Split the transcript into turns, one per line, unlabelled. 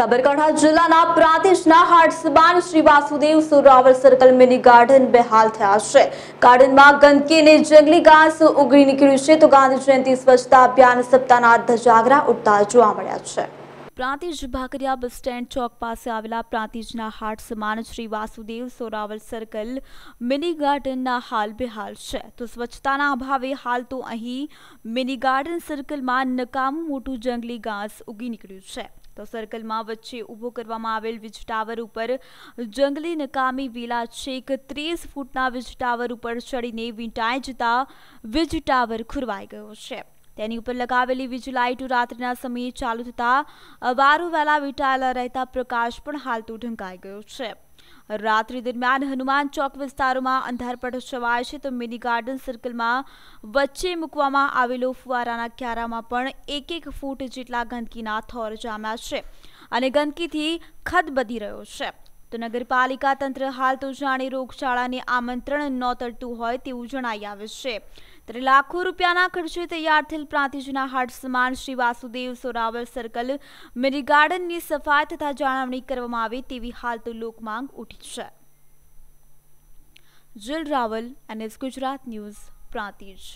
સાબરકાંઠા જિલ્લાના પ્રાંતિજના હાટસબાન Shri Vasudev Suravar circle mini garden બેહાલ થયા છે ગાર્ડનમાં ગંદકી અને જંગલી ઘાસ ઉગરી નીકળ્યું છે તો ગાંધી જયંતિ સ્વચ્છતા અભિયાન સપ્તાહના ધજાગરા ઉઠતા જોવા મળ્યા છે પ્રાંતિજ ભાકરિયા બસ સ્ટેન્ડ ચોક પાસે આવેલા પ્રાંતિજના હાટ સમાન શ્રી વાસુદેવ સોરાવલ સર્કલ મિની ગાર્ડનના હાલ બેહાલ છે તો સ્વચ્છતાના અભાવે હાલ તો અહીં મિની ગાર્ડન સર્કલમાં નકામું મોટું જંગલી ઘાસ ઉગી નીકળ્યું છે તો સર્કલમાં વચ્ચે ઊભો કરવામાં આવેલ વીજ ટાવર ઉપર જંગલી નકામી વેલા છેક ત્રીસ ફૂટના વીજ ટાવર ઉપર ચડીને વીંટાઈ જતા વીજ ટાવર ખુરવાઈ ગયો છે તેની ઉપર લગાવેલી વીજ લાઇટો રાત્રિના સમયે ચાલુ થતાં અવારું વહેલા વીટાયેલા રહેતા પ્રકાશ પણ હાલતો ઢંકાઈ ગયો છે રાત્રિ દરમિયાન હનુમાન ચોક વિસ્તારોમાં અંધારપટ છવાય છે તો મિની ગાર્ડન સર્કલમાં વચ્ચે મૂકવામાં આવેલો ફુવારાના ક્યારામાં પણ એક એક ફૂટ જેટલા ગંદકીના થોર જામ્યા છે અને ગંદકીથી ખદ ખદબદી રહ્યો છે તો નગરપાલિકા તંત્ર હાલ તો જાણે રોગશાળાને આમંત્રણ તરતું હોય તેવું જણાઈ આવે છે ત્યારે લાખો રૂપિયાના ખર્ચે તૈયાર થયેલ પ્રાંતિજના હાટ સમાન શ્રી વાસુદેવ સોરાવર સર્કલ મેરી ગાર્ડનની સફાઈ તથા જાળવણી કરવામાં આવે તેવી હાલ તો લોકમાંગ ઉઠી છે જીલ રાવલ એનએસ ગુજરાત ન્યૂઝ પ્રાંતિજ